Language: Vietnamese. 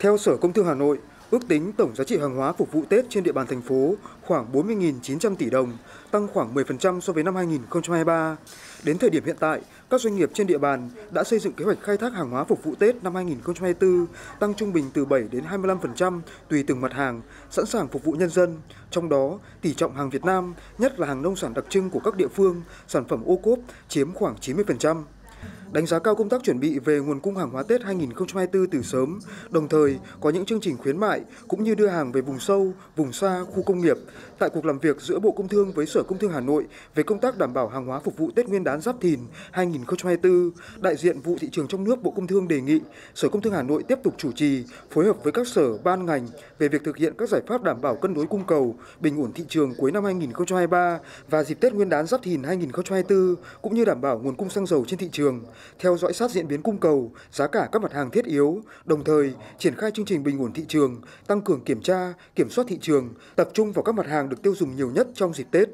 Theo Sở Công Thương Hà Nội, ước tính tổng giá trị hàng hóa phục vụ Tết trên địa bàn thành phố khoảng 40.900 tỷ đồng, tăng khoảng 10% so với năm 2023. Đến thời điểm hiện tại, các doanh nghiệp trên địa bàn đã xây dựng kế hoạch khai thác hàng hóa phục vụ Tết năm 2024, tăng trung bình từ 7 đến 25% tùy từng mặt hàng, sẵn sàng phục vụ nhân dân. Trong đó, tỷ trọng hàng Việt Nam, nhất là hàng nông sản đặc trưng của các địa phương, sản phẩm ô cốp chiếm khoảng 90% đánh giá cao công tác chuẩn bị về nguồn cung hàng hóa Tết 2024 từ sớm, đồng thời có những chương trình khuyến mại cũng như đưa hàng về vùng sâu, vùng xa, khu công nghiệp. Tại cuộc làm việc giữa Bộ Công Thương với Sở Công Thương Hà Nội về công tác đảm bảo hàng hóa phục vụ Tết Nguyên đán Giáp Thìn 2024, đại diện vụ thị trường trong nước Bộ Công Thương đề nghị Sở Công Thương Hà Nội tiếp tục chủ trì, phối hợp với các sở ban ngành về việc thực hiện các giải pháp đảm bảo cân đối cung cầu, bình ổn thị trường cuối năm 2023 và dịp Tết Nguyên đán Giáp Thìn 2024 cũng như đảm bảo nguồn cung xăng dầu trên thị trường theo dõi sát diễn biến cung cầu, giá cả các mặt hàng thiết yếu, đồng thời triển khai chương trình bình ổn thị trường, tăng cường kiểm tra, kiểm soát thị trường, tập trung vào các mặt hàng được tiêu dùng nhiều nhất trong dịp Tết.